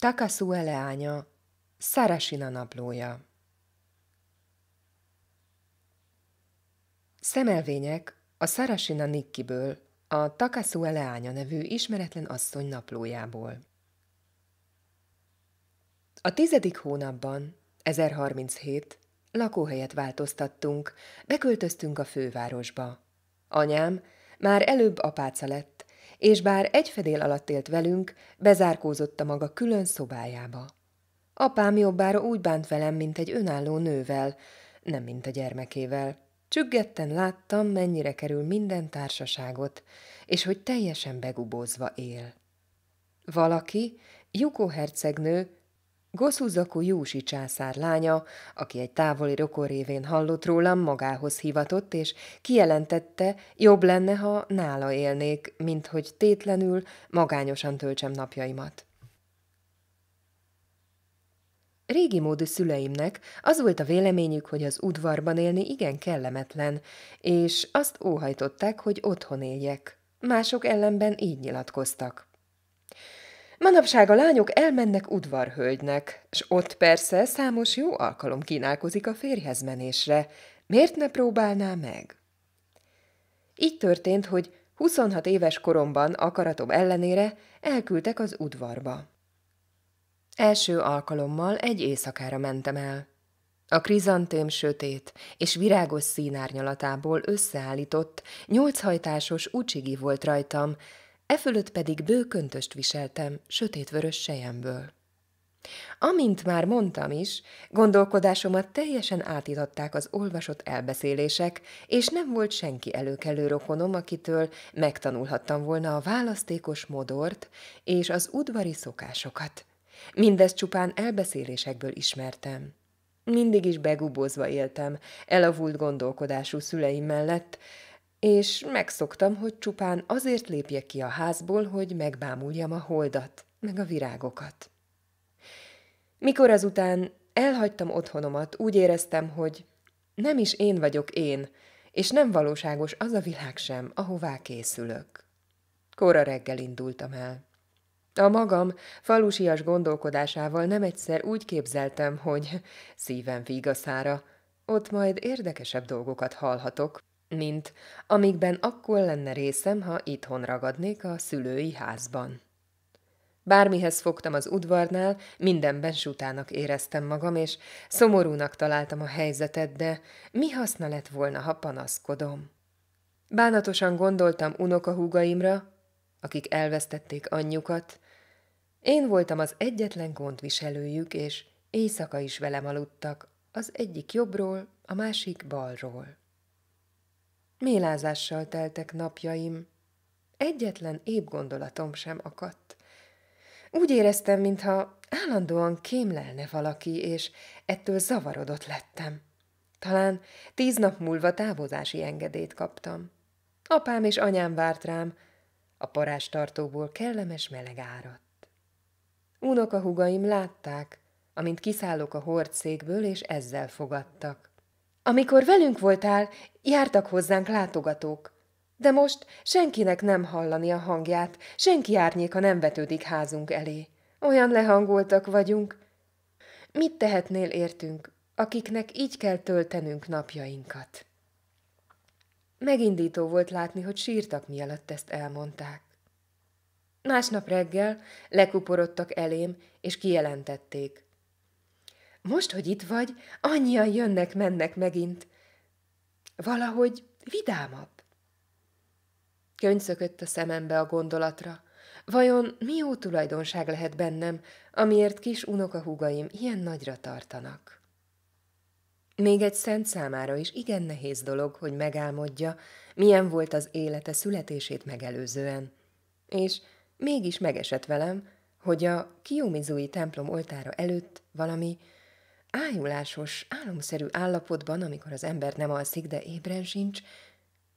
Takasu eleánya, Szarasina naplója Szemelvények a Szarasina Nikkiből, a Takasu eleánya nevű ismeretlen asszony naplójából. A tizedik hónapban, 1037, lakóhelyet változtattunk, beköltöztünk a fővárosba. Anyám már előbb apáca lett, és bár egy fedél alatt élt velünk, bezárkózott a maga külön szobájába. Apám jobbára úgy bánt velem, mint egy önálló nővel, nem mint a gyermekével. Csüggetten láttam, mennyire kerül minden társaságot, és hogy teljesen begubózva él. Valaki, Jukó hercegnő, Goszuzaku Júsi császár lánya, aki egy távoli rokon révén hallott rólam, magához hivatott, és kijelentette, jobb lenne, ha nála élnék, mint hogy tétlenül, magányosan töltsem napjaimat. Régi módú szüleimnek az volt a véleményük, hogy az udvarban élni igen kellemetlen, és azt óhajtották, hogy otthon éljek. Mások ellenben így nyilatkoztak. Manapság a lányok elmennek udvarhölgynek, s ott persze számos jó alkalom kínálkozik a férjhez menésre. Miért ne próbálná meg? Így történt, hogy 26 éves koromban akaratom ellenére elküldtek az udvarba. Első alkalommal egy éjszakára mentem el. A krizantém sötét és virágos színárnyalatából összeállított, nyolchajtásos ucsigi volt rajtam, e fölött pedig bő köntöst viseltem, sötétvörös sejemből. Amint már mondtam is, gondolkodásomat teljesen átitatták az olvasott elbeszélések, és nem volt senki előkelő rokonom, akitől megtanulhattam volna a választékos modort és az udvari szokásokat. Mindezt csupán elbeszélésekből ismertem. Mindig is begubozva éltem, elavult gondolkodású szüleim mellett, és megszoktam, hogy csupán azért lépjek ki a házból, hogy megbámuljam a holdat, meg a virágokat. Mikor azután elhagytam otthonomat, úgy éreztem, hogy nem is én vagyok én, és nem valóságos az a világ sem, ahová készülök. Kora reggel indultam el. A magam falusias gondolkodásával nem egyszer úgy képzeltem, hogy szívem vigaszára, ott majd érdekesebb dolgokat hallhatok, mint amikben akkor lenne részem, ha itthon ragadnék a szülői házban. Bármihez fogtam az udvarnál, mindenben sutának éreztem magam, és szomorúnak találtam a helyzetet, de mi haszna lett volna, ha panaszkodom? Bánatosan gondoltam unokahúgaimra, akik elvesztették anyjukat. Én voltam az egyetlen gondviselőjük, és éjszaka is velem aludtak, az egyik jobbról, a másik balról. Mélázással teltek napjaim. Egyetlen épp gondolatom sem akadt. Úgy éreztem, mintha állandóan kémlelne valaki, és ettől zavarodott lettem. Talán tíz nap múlva távozási engedélyt kaptam. Apám és anyám várt rám, a parástartóból kellemes meleg áradt. Unokahugaim látták, amint kiszállok a hordszékből, és ezzel fogadtak. Amikor velünk voltál, jártak hozzánk látogatók. De most senkinek nem hallani a hangját, senki árnyéka nem vetődik házunk elé. Olyan lehangoltak vagyunk. Mit tehetnél értünk, akiknek így kell töltenünk napjainkat? Megindító volt látni, hogy sírtak, mielőtt ezt elmondták. Másnap reggel lekuporodtak elém, és kijelentették. Most, hogy itt vagy, annyian jönnek-mennek megint. Valahogy vidámabb. Könyszökött a szemembe a gondolatra. Vajon mi jó tulajdonság lehet bennem, amiért kis unokahúgaim ilyen nagyra tartanak? Még egy szent számára is igen nehéz dolog, hogy megálmodja, milyen volt az élete születését megelőzően. És mégis megesett velem, hogy a Kiyomizui templom oltára előtt valami ájulásos, álomszerű állapotban, amikor az ember nem alszik, de ébren sincs,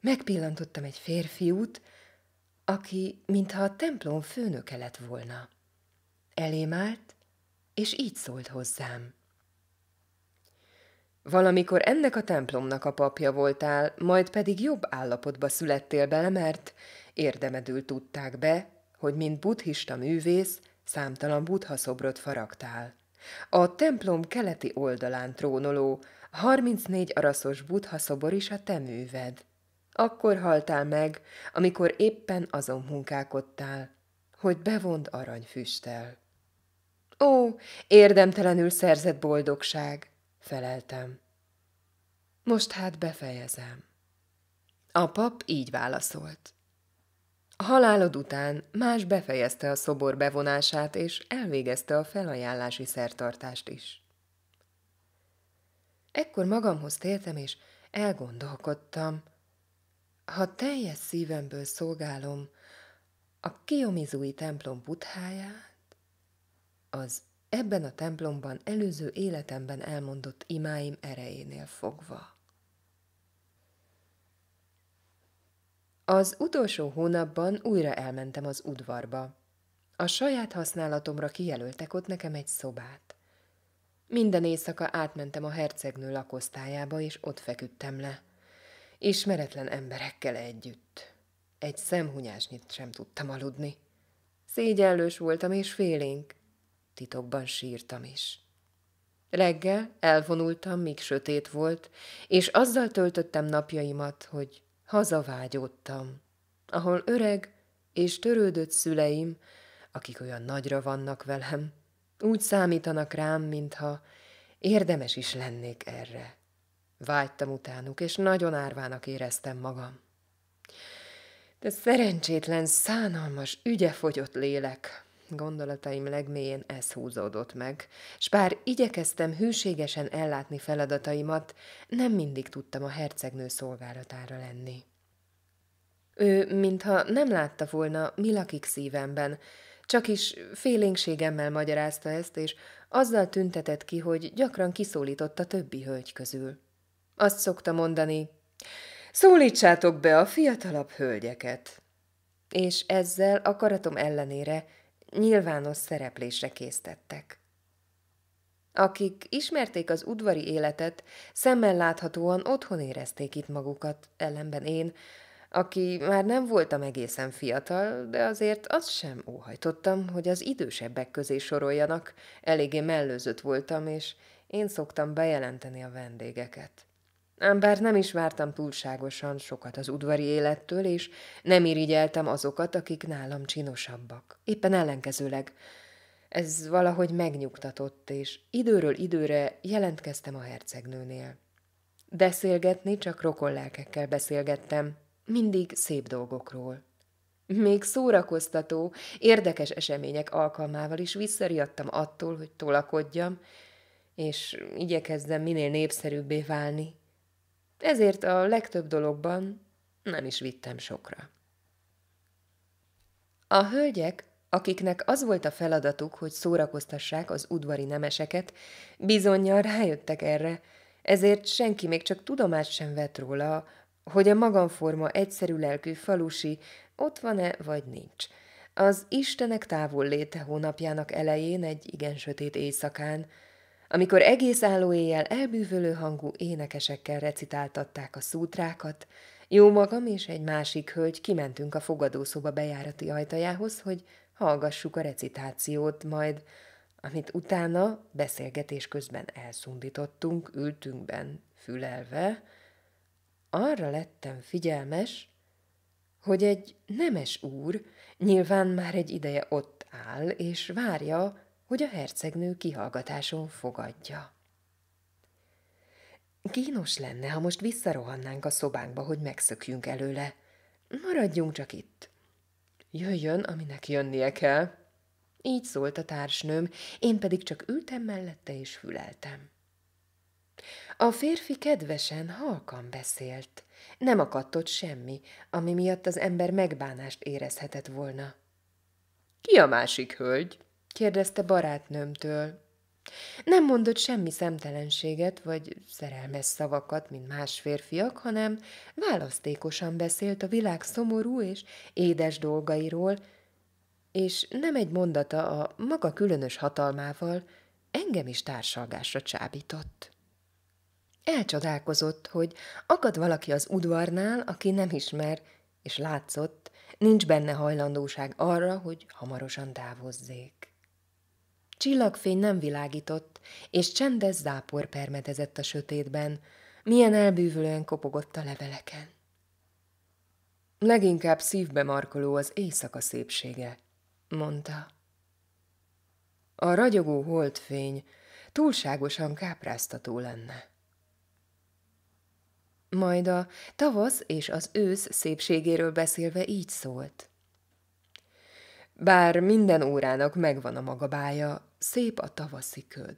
megpillantottam egy férfiút, aki mintha a templom főnöke lett volna. Elém állt, és így szólt hozzám. Valamikor ennek a templomnak a papja voltál, majd pedig jobb állapotba születtél bele, mert érdemedül tudták be, hogy mint buddhista művész számtalan buddha szobrot faragtál. A templom keleti oldalán trónoló, 34 araszos buddha szobor is a te műved. Akkor haltál meg, amikor éppen azon munkálkodtál, hogy bevond aranyfüsttel. Ó, érdemtelenül szerzett boldogság, feleltem. Most hát befejezem. A pap így válaszolt. Halálod után más befejezte a szobor bevonását, és elvégezte a felajánlási szertartást is. Ekkor magamhoz tértem, és elgondolkodtam. Ha teljes szívemből szolgálom a Kiomizui templom butháját, az ebben a templomban előző életemben elmondott imáim erejénél fogva. Az utolsó hónapban újra elmentem az udvarba. A saját használatomra kijelöltek ott nekem egy szobát. Minden éjszaka átmentem a hercegnő lakosztályába, és ott feküdtem le. Ismeretlen emberekkel együtt. Egy szemhunyásnyit sem tudtam aludni. Szégyenlős voltam és félénk. Titokban sírtam is. Reggel elvonultam, míg sötét volt, és azzal töltöttem napjaimat, hogy Hazavágyódtam, ahol öreg és törődött szüleim, akik olyan nagyra vannak velem, úgy számítanak rám, mintha érdemes is lennék erre. Vágytam utánuk, és nagyon árvának éreztem magam. De szerencsétlen, szánalmas, ügyefogyott lélek, gondolataim legmélyén ez húzódott meg, s bár igyekeztem hűségesen ellátni feladataimat, nem mindig tudtam a hercegnő szolgálatára lenni. Ő, mintha nem látta volna, mi lakik szívemben, csak is félénkségemmel magyarázta ezt, és azzal tüntetett ki, hogy gyakran kiszólította többi hölgy közül. Azt szokta mondani, szólítsátok be a fiatalabb hölgyeket. És ezzel akaratom ellenére nyilvános szereplésre késztettek. Akik ismerték az udvari életet, szemmel láthatóan otthon érezték itt magukat, ellenben én, aki már nem voltam egészen fiatal, de azért azt sem óhajtottam, hogy az idősebbek közé soroljanak, eléggé mellőzött voltam, és én szoktam bejelenteni a vendégeket ám bár nem is vártam túlságosan sokat az udvari élettől, és nem irigyeltem azokat, akik nálam csinosabbak. Éppen ellenkezőleg. Ez valahogy megnyugtatott, és időről időre jelentkeztem a hercegnőnél. Beszélgetni csak rokonlelkekkel beszélgettem, mindig szép dolgokról. Még szórakoztató, érdekes események alkalmával is visszariadtam attól, hogy tolakodjam, és igyekezzem minél népszerűbbé válni, ezért a legtöbb dologban nem is vittem sokra. A hölgyek, akiknek az volt a feladatuk, hogy szórakoztassák az udvari nemeseket, bizonyal rájöttek erre, ezért senki még csak tudomást sem vett róla, hogy a magamforma egyszerű lelkű falusi ott van-e vagy nincs. Az Istenek távol léte hónapjának elején egy igen sötét éjszakán, amikor egész álló éjjel elbűvölő hangú énekesekkel recitáltatták a szútrákat, jó magam és egy másik hölgy kimentünk a fogadószoba bejárati ajtajához, hogy hallgassuk a recitációt, majd, amit utána beszélgetés közben elszundítottunk ültünkben fülelve, arra lettem figyelmes, hogy egy nemes úr nyilván már egy ideje ott áll, és várja, hogy a hercegnő kihallgatáson fogadja. Kínos lenne, ha most visszarohannánk a szobánkba, hogy megszökjünk előle. Maradjunk csak itt. Jöjjön, aminek jönnie kell. Így szólt a társnőm, én pedig csak ültem mellette és füleltem. A férfi kedvesen, halkan beszélt. Nem akadt ott semmi, ami miatt az ember megbánást érezhetett volna. Ki a másik hölgy? kérdezte barátnőmtől. Nem mondott semmi szemtelenséget vagy szerelmes szavakat, mint más férfiak, hanem választékosan beszélt a világ szomorú és édes dolgairól, és nem egy mondata a maga különös hatalmával engem is társalgásra csábított. Elcsodálkozott, hogy akad valaki az udvarnál, aki nem ismer, és látszott, nincs benne hajlandóság arra, hogy hamarosan távozzék. Csillagfény nem világított, és csendes zápor permetezett a sötétben, milyen elbűvölően kopogott a leveleken. Leginkább szívbe markoló az éjszaka szépsége, mondta. A ragyogó holdfény túlságosan kápráztató lenne. Majd a tavasz és az ősz szépségéről beszélve így szólt. Bár minden órának megvan a maga bája, szép a tavaszi köd.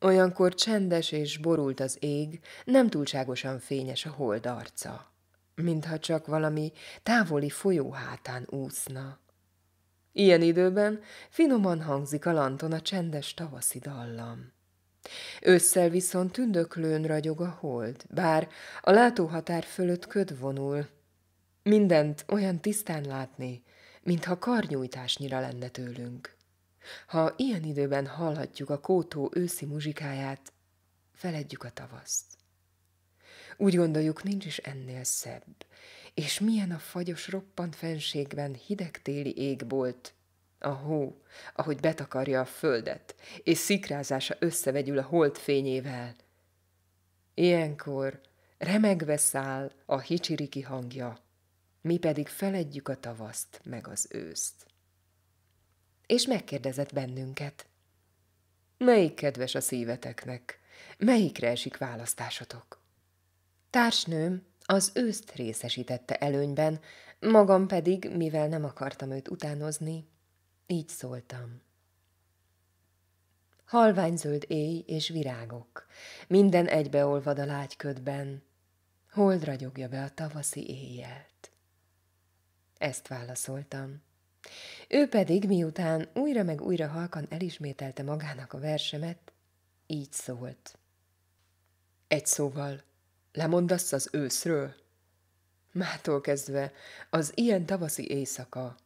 Olyankor csendes és borult az ég, nem túlságosan fényes a hold arca, mintha csak valami távoli folyó hátán úszna. Ilyen időben finoman hangzik a lanton a csendes tavaszi dallam. Ősszel viszont tündöklőn ragyog a hold, bár a látóhatár fölött köd vonul. Mindent olyan tisztán látni, mintha karnyújtásnyira lenne tőlünk. Ha ilyen időben hallhatjuk a kótó őszi muzsikáját, feledjük a tavaszt. Úgy gondoljuk, nincs is ennél szebb, és milyen a fagyos roppant fenségben hideg téli égbolt, a hó, ahogy betakarja a földet, és szikrázása összevegyül a hold fényével. Ilyenkor remegve száll a hicsiriki hangja, mi pedig feledjük a tavaszt meg az őszt. És megkérdezett bennünket. Melyik kedves a szíveteknek? Melyikre esik választásotok? Társnőm az őszt részesítette előnyben, magam pedig, mivel nem akartam őt utánozni, így szóltam. Halványzöld éj és virágok, minden egybeolvad a lágyködben, hold ragyogja be a tavaszi éjjel ezt válaszoltam. Ő pedig, miután újra meg újra halkan elismételte magának a versemet, így szólt. Egy szóval, lemondasz az őszről? Mától kezdve az ilyen tavaszi éjszaka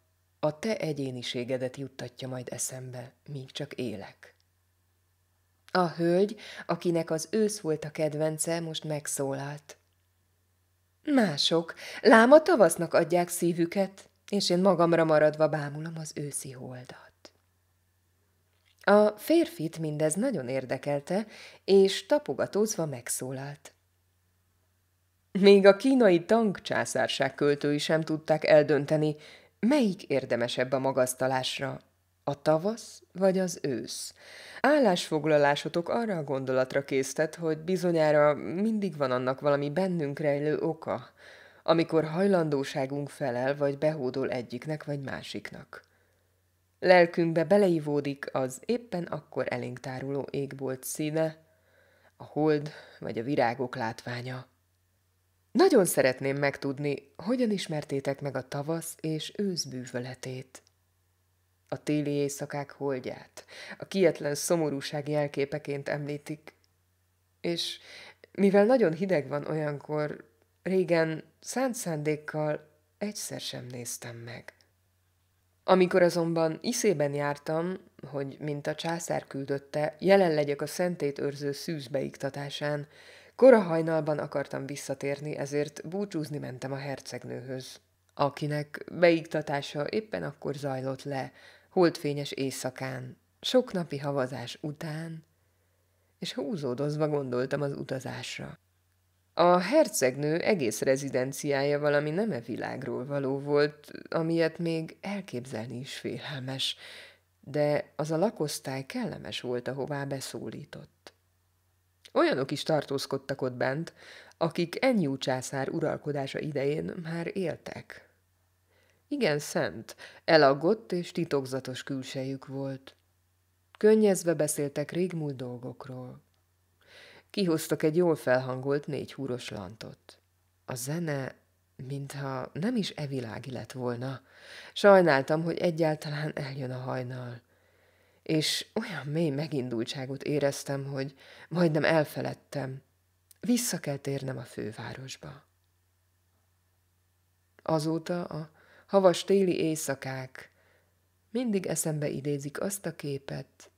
a te egyéniségedet juttatja majd eszembe, míg csak élek. A hölgy, akinek az ősz volt a kedvence, most megszólalt. Mások. Láma tavasznak adják szívüket, és én magamra maradva bámulom az őszi holdat. A férfit mindez nagyon érdekelte, és tapogatózva megszólalt. Még a kínai tang császárság költői sem tudták eldönteni, melyik érdemesebb a magasztalásra, a tavasz vagy az ősz? Állásfoglalásotok arra a gondolatra késztet, hogy bizonyára mindig van annak valami bennünk rejlő oka, amikor hajlandóságunk felel vagy behódol egyiknek vagy másiknak. Lelkünkbe beleivódik az éppen akkor elénk táruló égbolt színe, a hold vagy a virágok látványa. Nagyon szeretném megtudni, hogyan ismertétek meg a tavasz és ősz bűvöletét a téli éjszakák holdját, a kietlen szomorúság jelképeként említik. És mivel nagyon hideg van olyankor, régen szánt szándékkal egyszer sem néztem meg. Amikor azonban iszében jártam, hogy mint a császár küldötte, jelen legyek a szentét őrző szűzbeiktatásán, kora hajnalban akartam visszatérni, ezért búcsúzni mentem a hercegnőhöz, akinek beiktatása éppen akkor zajlott le, holdfényes éjszakán, sok napi havazás után, és húzódozva gondoltam az utazásra. A hercegnő egész rezidenciája valami nem -e világról való volt, amilyet még elképzelni is félelmes, de az a lakosztály kellemes volt, ahová beszólított. Olyanok is tartózkodtak ott bent, akik ennyi császár uralkodása idején már éltek, igen, szent, elagott és titokzatos külsejük volt. Könnyezve beszéltek régmúlt dolgokról. Kihoztak egy jól felhangolt négy húros lantot. A zene, mintha nem is evilági lett volna. Sajnáltam, hogy egyáltalán eljön a hajnal. És olyan mély megindultságot éreztem, hogy majdnem elfeledtem. Vissza kell térnem a fővárosba. Azóta a havas téli éjszakák. Mindig eszembe idézik azt a képet,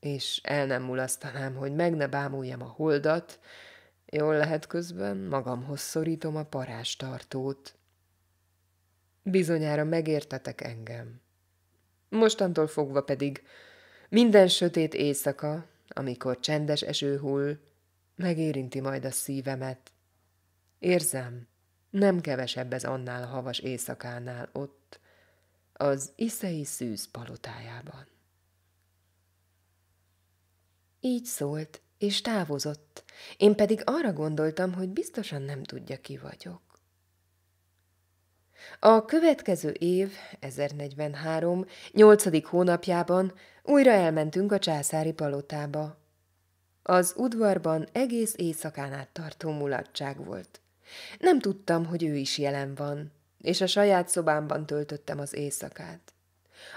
és el nem mulasztanám, hogy meg ne bámuljam a holdat, jól lehet közben magamhoz szorítom a parástartót. Bizonyára megértetek engem. Mostantól fogva pedig minden sötét éjszaka, amikor csendes eső hull, megérinti majd a szívemet. Érzem, nem kevesebb ez annál a havas éjszakánál ott, az iszei szűz palotájában. Így szólt, és távozott, én pedig arra gondoltam, hogy biztosan nem tudja, ki vagyok. A következő év, 1043, 8. hónapjában újra elmentünk a császári palotába. Az udvarban egész éjszakán át tartó mulatság volt – nem tudtam, hogy ő is jelen van, és a saját szobámban töltöttem az éjszakát.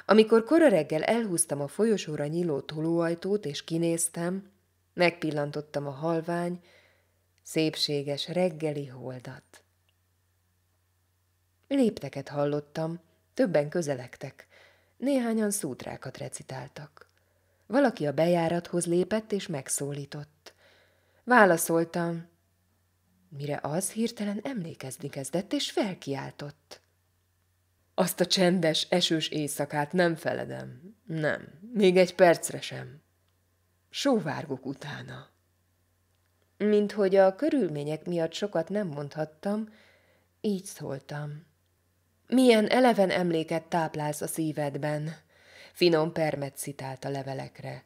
Amikor kora reggel elhúztam a folyosóra nyíló tolóajtót, és kinéztem, megpillantottam a halvány, szépséges reggeli holdat. Lépteket hallottam, többen közelektek, néhányan szútrákat recitáltak. Valaki a bejárathoz lépett és megszólított. Válaszoltam, mire az hirtelen emlékezni kezdett, és felkiáltott. Azt a csendes, esős éjszakát nem feledem. Nem, még egy percre sem. Sóvárgok utána. Mint hogy a körülmények miatt sokat nem mondhattam, így szóltam. Milyen eleven emléket táplálsz a szívedben? Finom permet szitált a levelekre.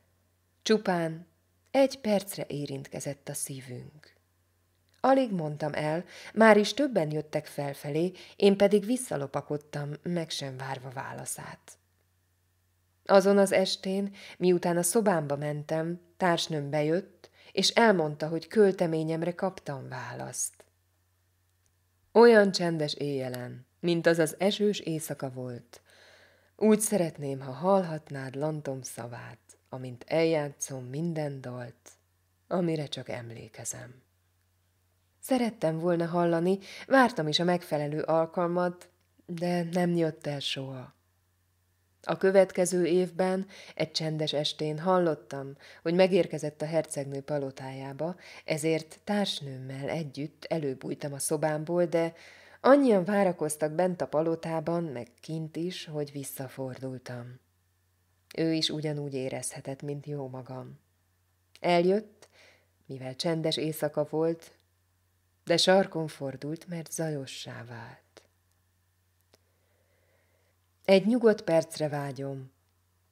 Csupán egy percre érintkezett a szívünk. Alig mondtam el, már is többen jöttek felfelé, én pedig visszalopakodtam, meg sem várva válaszát. Azon az estén, miután a szobámba mentem, társnőm bejött, és elmondta, hogy költeményemre kaptam választ. Olyan csendes éjjelen, mint az az esős éjszaka volt. Úgy szeretném, ha hallhatnád lantom szavát, amint eljátszom minden dalt, amire csak emlékezem. Szerettem volna hallani, vártam is a megfelelő alkalmat, de nem jött el soha. A következő évben, egy csendes estén hallottam, hogy megérkezett a hercegnő palotájába, ezért társnőmmel együtt előbújtam a szobámból, de annyian várakoztak bent a palotában, meg kint is, hogy visszafordultam. Ő is ugyanúgy érezhetett, mint jó magam. Eljött, mivel csendes éjszaka volt, de sarkon fordult, mert zajossá vált. Egy nyugodt percre vágyom,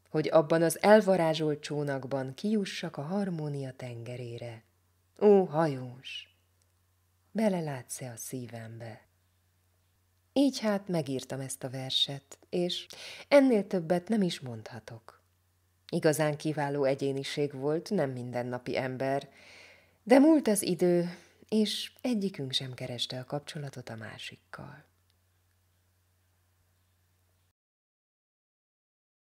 hogy abban az elvarázsolt csónakban kiussak a harmónia tengerére. Ó, hajós! Belelátsz-e a szívembe? Így hát megírtam ezt a verset, és ennél többet nem is mondhatok. Igazán kiváló egyéniség volt, nem mindennapi ember, de múlt az idő, és egyikünk sem kereste a kapcsolatot a másikkal.